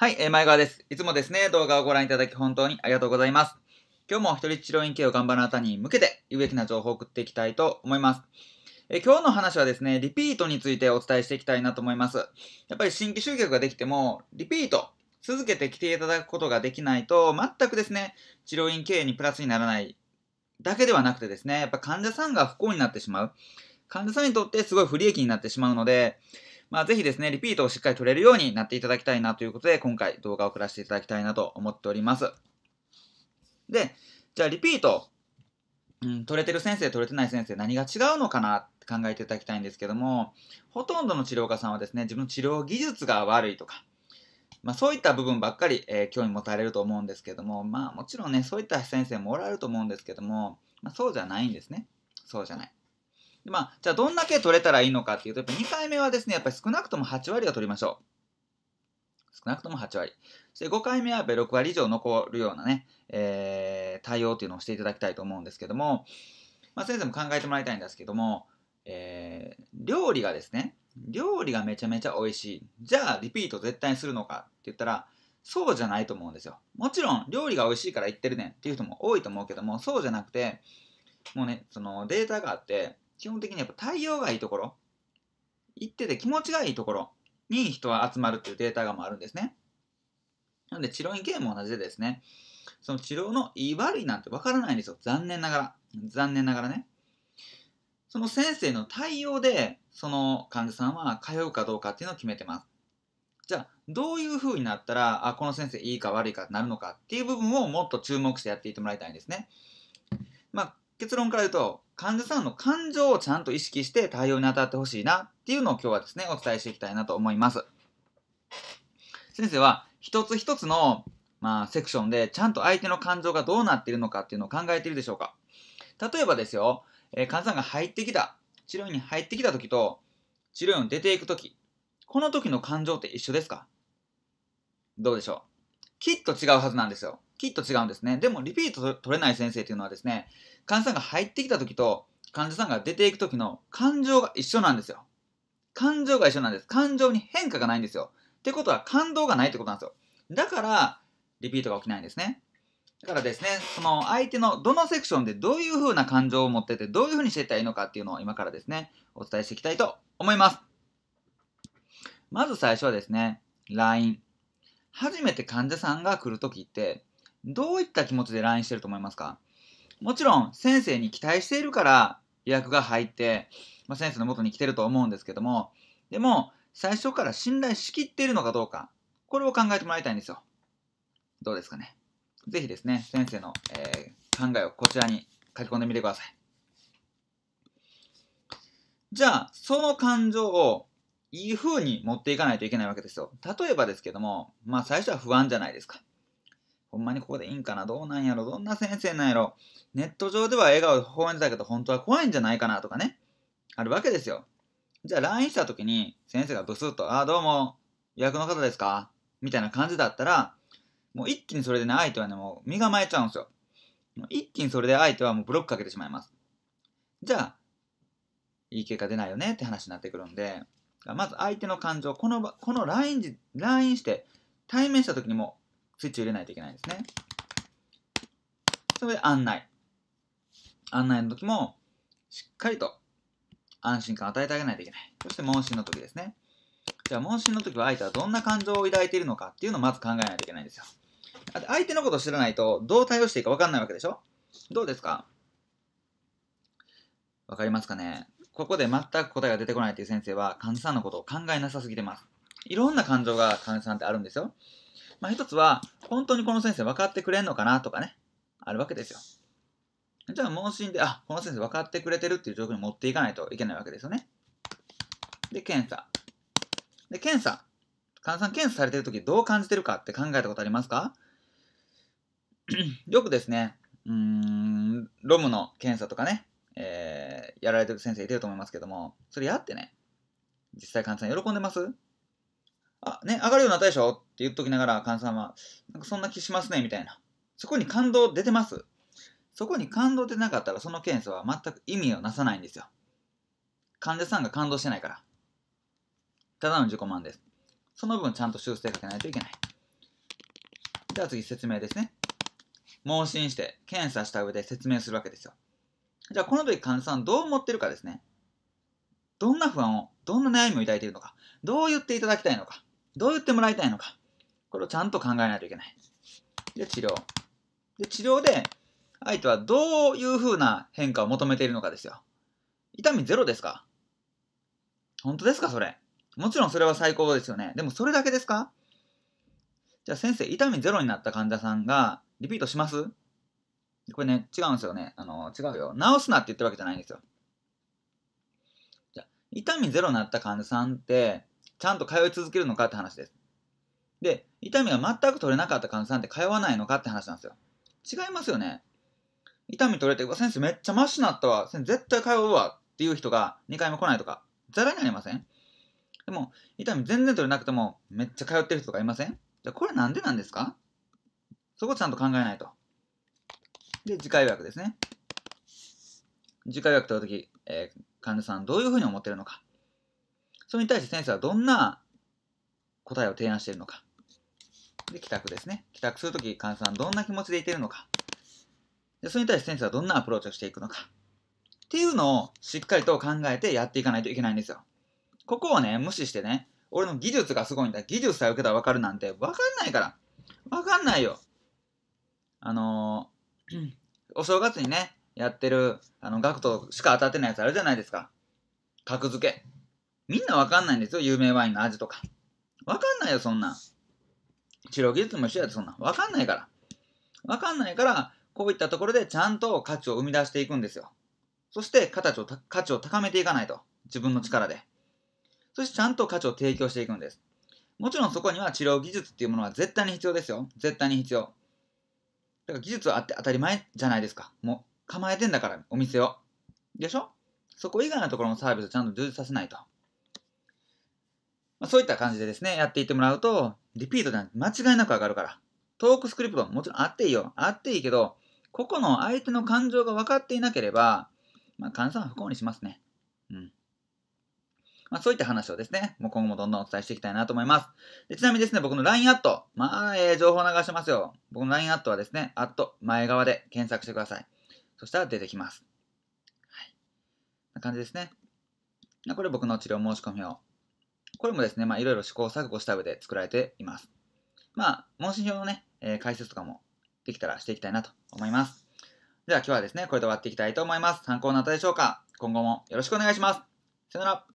はい、えー、前川です。いつもですね、動画をご覧いただき本当にありがとうございます。今日も一人治療院系を頑張るあなたに向けて有益な情報を送っていきたいと思います。え今日の話はですね、リピートについてお伝えしていきたいなと思います。やっぱり新規集客ができても、リピート、続けて来ていただくことができないと、全くですね、治療院経営にプラスにならないだけではなくてですね、やっぱ患者さんが不幸になってしまう。患者さんにとってすごい不利益になってしまうので、まあ、ぜひですね、リピートをしっかり取れるようになっていただきたいなということで、今回動画を送らせていただきたいなと思っております。で、じゃあリピート、うん、取れてる先生、取れてない先生、何が違うのかなって考えていただきたいんですけども、ほとんどの治療家さんはですね、自分の治療技術が悪いとか、まあ、そういった部分ばっかり、えー、興味持たれると思うんですけども、まあ、もちろんね、そういった先生もおられると思うんですけども、まあ、そうじゃないんですね。そうじゃない。まあ、じゃあどんだけ取れたらいいのかっていうと、やっぱ2回目はですね、やっぱり少なくとも8割は取りましょう。少なくとも8割。そして5回目はやっぱり6割以上残るようなね、えー、対応っていうのをしていただきたいと思うんですけども、まあ、先生も考えてもらいたいんですけども、えー、料理がですね、料理がめちゃめちゃ美味しい。じゃあリピート絶対にするのかって言ったら、そうじゃないと思うんですよ。もちろん料理が美味しいから行ってるねんっていう人も多いと思うけども、そうじゃなくて、もうね、そのデータがあって、基本的にやっぱ対応がいいところ、行ってて気持ちがいいところに人は集まるっていうデータがもあるんですね。なので治療院経営も同じでですね、その治療のいい悪いなんてわからないんですよ。残念ながら。残念ながらね。その先生の対応で、その患者さんは通うかどうかっていうのを決めてます。じゃあ、どういう風になったら、あ、この先生いいか悪いかなるのかっていう部分をもっと注目してやっていってもらいたいんですね。まあ、結論から言うと、患者さんの感情をちゃんと意識して対応に当たってほしいなっていうのを今日はですね、お伝えしていきたいなと思います。先生は一つ一つの、まあ、セクションでちゃんと相手の感情がどうなっているのかっていうのを考えているでしょうか例えばですよ、えー、患者さんが入ってきた、治療院に入ってきた時と治療院を出ていく時、この時の感情って一緒ですかどうでしょうきっと違うはずなんですよ。きっと違うんですね。でも、リピート取れない先生というのはですね、患者さんが入ってきた時と、患者さんが出ていく時の感情が一緒なんですよ。感情が一緒なんです。感情に変化がないんですよ。ってことは感動がないってことなんですよ。だから、リピートが起きないんですね。だからですね、その相手のどのセクションでどういう風な感情を持ってて、どういう風にしていったらいいのかっていうのを今からですね、お伝えしていきたいと思います。まず最初はですね、LINE。初めて患者さんが来るときって、どういった気持ちで LINE してると思いますかもちろん先生に期待しているから予約が入って、まあ、先生の元に来てると思うんですけども、でも最初から信頼しきっているのかどうか、これを考えてもらいたいんですよ。どうですかね。ぜひですね、先生の、えー、考えをこちらに書き込んでみてください。じゃあ、その感情をいい風に持っていかないといけないわけですよ。例えばですけども、まあ最初は不安じゃないですか。ほんまにここでいいんかなどうなんやろどんな先生なんやろネット上では笑顔で微笑んでたけど本当は怖いんじゃないかなとかね。あるわけですよ。じゃあ LINE した時に先生がブスッと、あ、どうも、予約の方ですかみたいな感じだったら、もう一気にそれでね、相手はね、もう身構えちゃうんですよ。一気にそれで相手はもうブロックかけてしまいます。じゃあ、いい結果出ないよねって話になってくるんで、まず相手の感情、この、この LINE, LINE して対面した時にもスイッチを入れないといけないんですね。それで案内。案内の時も、しっかりと安心感を与えてあげないといけない。そして問診の時ですね。じゃあ問診の時は相手はどんな感情を抱いているのかっていうのをまず考えないといけないんですよ。だって相手のことを知らないとどう対応していいか分かんないわけでしょどうですか分かりますかねここで全く答えが出てこないという先生は患者さんのことを考えなさすぎてます。いろんな感情が患者さんってあるんですよ。まあ、一つは、本当にこの先生分かってくれんのかなとかね、あるわけですよ。じゃあ、問診で、あ、この先生分かってくれてるっていう状況に持っていかないといけないわけですよね。で、検査。で、検査。患者さん検査されてる時どう感じてるかって考えたことありますか よくですね、うん、ロムの検査とかね、えー、やられてる先生いてると思いますけども、それやってね、実際患者さん喜んでますあ、ね、上がるようになったでしょって言っときながら、患者さんは、なんかそんな気しますね、みたいな。そこに感動出てますそこに感動出なかったら、その検査は全く意味をなさないんですよ。患者さんが感動してないから。ただの自己満です。その分ちゃんと修正かけないといけない。では次、説明ですね。問診して、検査した上で説明するわけですよ。じゃあ、この時患者さんどう思ってるかですね。どんな不安を、どんな悩みを抱いているのか、どう言っていただきたいのか。どう言ってもらいたいのか。これをちゃんと考えないといけない。で、治療。で、治療で、相手はどういう風な変化を求めているのかですよ。痛みゼロですか本当ですかそれ。もちろんそれは最高ですよね。でもそれだけですかじゃあ先生、痛みゼロになった患者さんが、リピートしますこれね、違うんですよね。あの、違うよ。治すなって言ってるわけじゃないんですよ。じゃあ痛みゼロになった患者さんって、ちゃんと通い続けるのかって話です。で、痛みが全く取れなかった患者さんって通わないのかって話なんですよ。違いますよね。痛み取れて、うわ、先生めっちゃマシになったわ、先生絶対通うわっていう人が2回も来ないとか、ざらになりませんでも、痛み全然取れなくても、めっちゃ通ってる人とかいませんじゃこれなんでなんですかそこちゃんと考えないと。で、次回予約ですね。次回予約取るとき、えー、患者さんどういうふうに思ってるのか。それに対して先生はどんな答えを提案しているのか。で、帰宅ですね。帰宅するとき、患者さんどんな気持ちでいてるのか。で、それに対して先生はどんなアプローチをしていくのか。っていうのをしっかりと考えてやっていかないといけないんですよ。ここをね、無視してね、俺の技術がすごいんだ。技術さえ受けたらわかるなんて、わかんないから。わかんないよ。あのー、お正月にね、やってる、あの、学徒しか当たってないやつあるじゃないですか。格付け。みんなわかんないんですよ、有名ワインの味とか。わかんないよ、そんなん。治療技術も一緒やで、そんなん。わかんないから。わかんないから、こういったところでちゃんと価値を生み出していくんですよ。そして価値を、価値を高めていかないと。自分の力で。そしてちゃんと価値を提供していくんです。もちろんそこには治療技術っていうものは絶対に必要ですよ。絶対に必要。だから技術はあって当たり前じゃないですか。もう構えてんだから、お店を。でしょそこ以外のところのサービスをちゃんと充実させないと。まそういった感じでですね、やっていってもらうと、リピートなんて間違いなく上がるから。トークスクリプトももちろんあっていいよ。あっていいけど、ここの相手の感情が分かっていなければ、まあ、換算は不幸にしますね。うん。まあ、そういった話をですね、もう今後もどんどんお伝えしていきたいなと思います。でちなみにですね、僕の LINE アット、まあ、えー、情報流してますよ。僕の LINE アットはですね、アット前側で検索してください。そしたら出てきます。はい。な感じですね。これ僕の治療申し込みをこれもですね、まあ、いろいろ試行錯誤した上で作られています。まあ、問診票のね、えー、解説とかもできたらしていきたいなと思います。では今日はですね、これで終わっていきたいと思います。参考になったでしょうか今後もよろしくお願いします。さよなら。